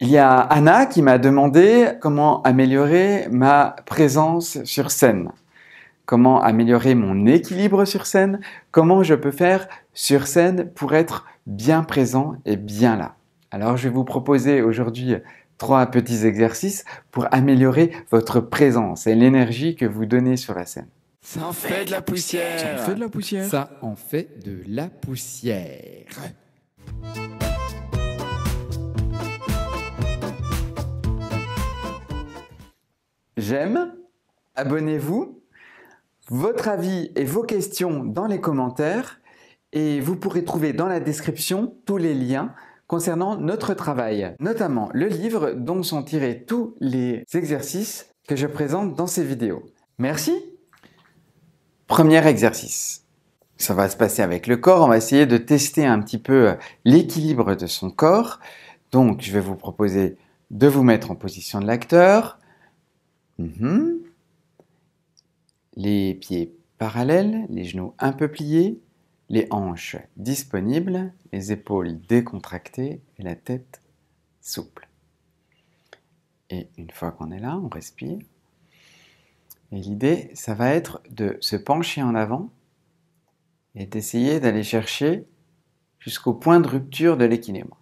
Il y a Anna qui m'a demandé comment améliorer ma présence sur scène, comment améliorer mon équilibre sur scène, comment je peux faire sur scène pour être bien présent et bien là. Alors je vais vous proposer aujourd'hui trois petits exercices pour améliorer votre présence et l'énergie que vous donnez sur la scène. Ça en fait de la poussière. Ça en fait de la poussière. Ça en fait de la poussière. j'aime, abonnez-vous, votre avis et vos questions dans les commentaires et vous pourrez trouver dans la description tous les liens concernant notre travail, notamment le livre dont sont tirés tous les exercices que je présente dans ces vidéos. Merci Premier exercice. Ça va se passer avec le corps, on va essayer de tester un petit peu l'équilibre de son corps. Donc je vais vous proposer de vous mettre en position de l'acteur, Mhm. Les pieds parallèles, les genoux un peu pliés, les hanches disponibles, les épaules décontractées et la tête souple. Et une fois qu'on est là, on respire. Et l'idée, ça va être de se pencher en avant et d'essayer d'aller chercher jusqu'au point de rupture de l'équilibre.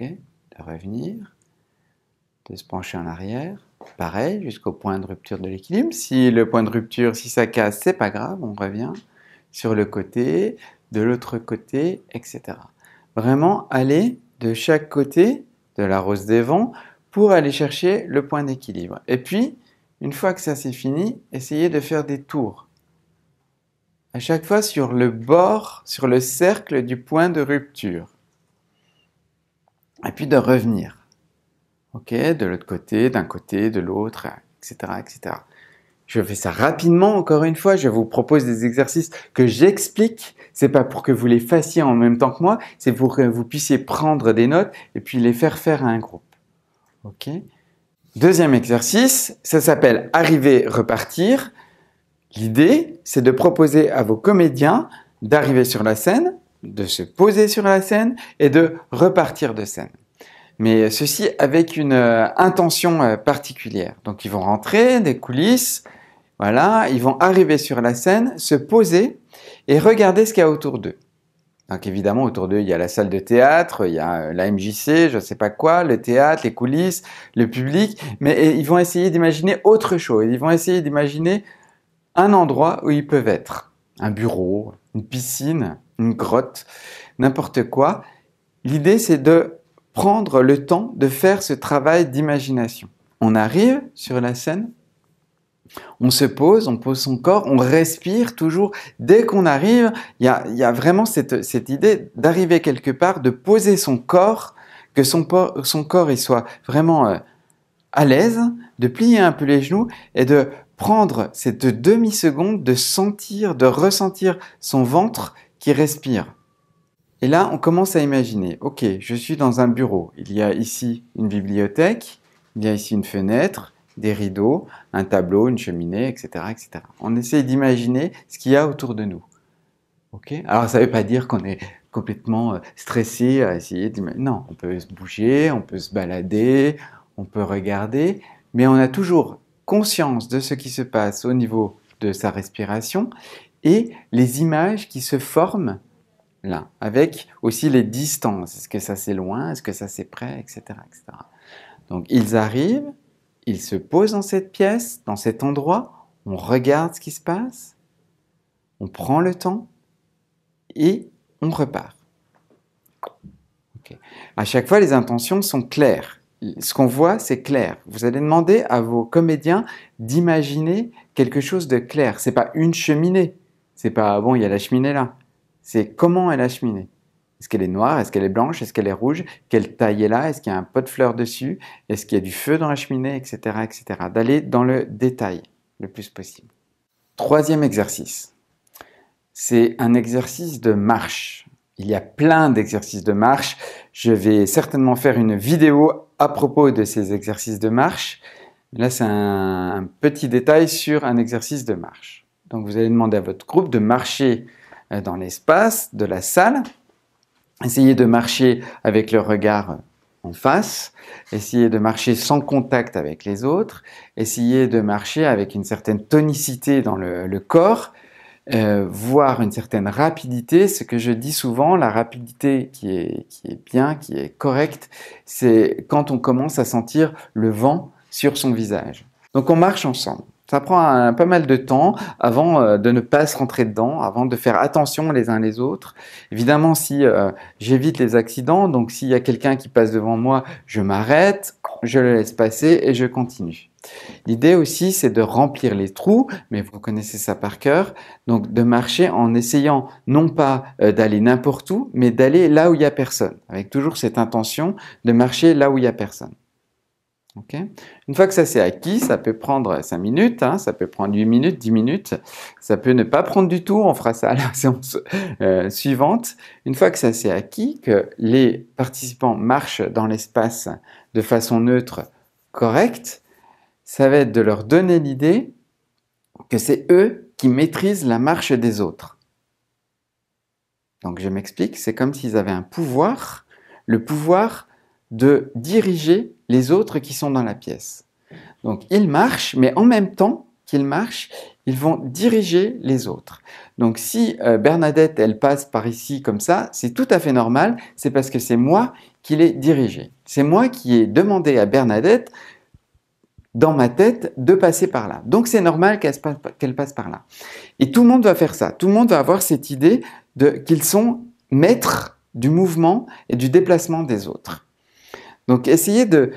de revenir, de se pencher en arrière, pareil, jusqu'au point de rupture de l'équilibre. Si le point de rupture, si ça casse, c'est pas grave, on revient sur le côté, de l'autre côté, etc. Vraiment aller de chaque côté de la rose des vents pour aller chercher le point d'équilibre. Et puis, une fois que ça c'est fini, essayez de faire des tours. À chaque fois sur le bord, sur le cercle du point de rupture. Et puis de revenir. Ok, de l'autre côté, d'un côté, de l'autre, etc., etc. Je fais ça rapidement, encore une fois. Je vous propose des exercices que j'explique. C'est pas pour que vous les fassiez en même temps que moi. C'est pour que vous puissiez prendre des notes et puis les faire faire à un groupe. Ok. Deuxième exercice, ça s'appelle arriver, repartir. L'idée, c'est de proposer à vos comédiens d'arriver sur la scène, de se poser sur la scène et de repartir de scène mais ceci avec une euh, intention euh, particulière. Donc ils vont rentrer des coulisses, voilà, ils vont arriver sur la scène, se poser et regarder ce qu'il y a autour d'eux. Donc évidemment, autour d'eux, il y a la salle de théâtre, il y a euh, la MJC, je ne sais pas quoi, le théâtre, les coulisses, le public, mais ils vont essayer d'imaginer autre chose, ils vont essayer d'imaginer un endroit où ils peuvent être. Un bureau, une piscine, une grotte, n'importe quoi. L'idée, c'est de prendre le temps de faire ce travail d'imagination. On arrive sur la scène, on se pose, on pose son corps, on respire toujours. Dès qu'on arrive, il y, a, vraiment cette, idée d'arriver quelque part, de poser son corps, que son, corps soit vraiment euh, à l'aise, de plier un peu les genoux et de prendre cette demi-seconde de sentir, de ressentir son ventre qui respire. Et là, on commence à imaginer, ok, je suis dans un bureau, il y a ici une bibliothèque, il y a ici une fenêtre, des rideaux, un tableau, une cheminée, etc. etc. On essaie d'imaginer ce qu'il y a autour de nous. Alors ça ne veut pas dire qu'on est complètement euh, stressé à essayer d'imaginer. Non, on peut se bouger, on peut se balader, on peut regarder, mais on a toujours conscience de ce qui se passe au niveau de sa respiration et les images qui se forment là, avec aussi les distances. Est-ce que ça c'est loin Est-ce que ça c'est près etc., etc. Donc ils arrivent, ils se posent dans cette pièce, dans cet endroit, on regarde ce qui se passe, on prend le temps et on repart. À chaque fois, les intentions sont claires. Ce qu'on voit, c'est clair. Vous allez demander à vos comédiens d'imaginer quelque chose de clair. C'est pas une cheminée. C'est pas bon, il y a la cheminée là c'est comment est la cheminée Est-ce qu'elle est noire Est-ce qu'elle est blanche Est-ce qu'elle est rouge Quelle taille est là Est-ce qu'il y a un pot de fleurs dessus Est-ce qu'il y a du feu dans la cheminée Etc. etc. D'aller dans le détail le plus possible. Troisième exercice. C'est un exercice de marche. Il y a plein d'exercices de marche. Je vais certainement faire une vidéo à propos de ces exercices de marche. Là, c'est un, petit détail sur un exercice de marche. Donc, vous allez demander à votre groupe de marcher euh, dans l'espace de la salle. Essayez de marcher avec le regard en face, essayez de marcher sans contact avec les autres, essayez de marcher avec une certaine tonicité dans le, corps, euh, voire une certaine rapidité. Ce que je dis souvent, la rapidité qui est, qui est bien, qui est correcte, c'est quand on commence à sentir le vent sur son visage. Donc on marche ensemble. Ça prend un, pas mal de temps avant euh, de ne pas se rentrer dedans, avant de faire attention les uns les autres. Évidemment, si euh, j'évite les accidents, donc s'il y a quelqu'un qui passe devant moi, je m'arrête, je le laisse passer et je continue. L'idée aussi, c'est de remplir les trous, mais vous connaissez ça par cœur, donc de marcher en essayant non pas euh, d'aller n'importe où, mais d'aller là où il n'y a personne, avec toujours cette intention de marcher là où il n'y a personne. Une fois que ça s'est acquis, ça peut prendre 5 minutes, hein, ça peut prendre 8 minutes, 10 minutes, ça peut ne pas prendre du tout, on fera ça à la séance euh, suivante. Une fois que ça s'est acquis, que les participants marchent dans l'espace de façon neutre, correcte, ça va être de leur donner l'idée que c'est eux qui maîtrisent la marche des autres. Donc je m'explique, c'est comme s'ils avaient un pouvoir, le pouvoir de diriger les autres qui sont dans la pièce. Donc ils marchent, mais en même temps qu'ils marchent, ils vont diriger les autres. Donc si euh, Bernadette, elle passe par ici comme ça, c'est tout à fait normal, c'est parce que c'est moi qui l'ai dirigée. C'est moi qui ai demandé à Bernadette, dans ma tête, de passer par là. Donc c'est normal qu'elle passe, passe, par là. Et tout le monde va faire ça, tout le monde va avoir cette idée qu'ils sont maîtres du mouvement et du déplacement des autres. Donc essayez de,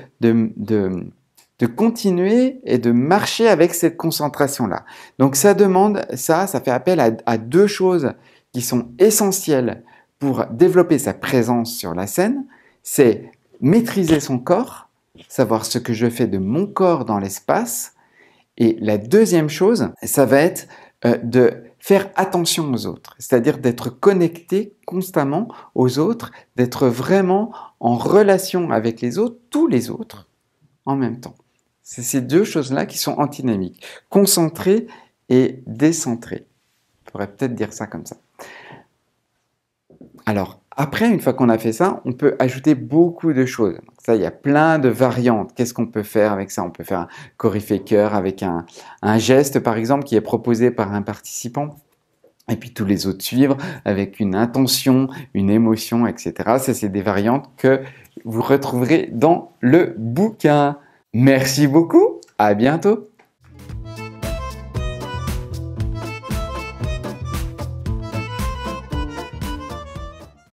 continuer et de marcher avec cette concentration-là. Donc ça demande, ça, ça fait appel à, deux choses qui sont essentielles pour développer sa présence sur la scène. C'est maîtriser son corps, savoir ce que je fais de mon corps dans l'espace. Et la deuxième chose, ça va être euh, de faire attention aux autres, c'est-à-dire d'être connecté constamment aux autres, d'être vraiment en relation avec les autres, tous les autres, en même temps. C'est ces deux choses-là qui sont antinomiques, concentré et décentré. On pourrait peut-être dire ça comme ça. Alors, après, une fois qu'on a fait ça, on peut ajouter beaucoup de choses. ça, il y a plein de variantes. Qu'est-ce qu'on peut faire avec ça On peut faire un faker avec un, geste, par exemple, qui est proposé par un participant et puis tous les autres suivre avec une intention, une émotion, etc. Ça, c'est des variantes que vous retrouverez dans le bouquin. Merci beaucoup, à bientôt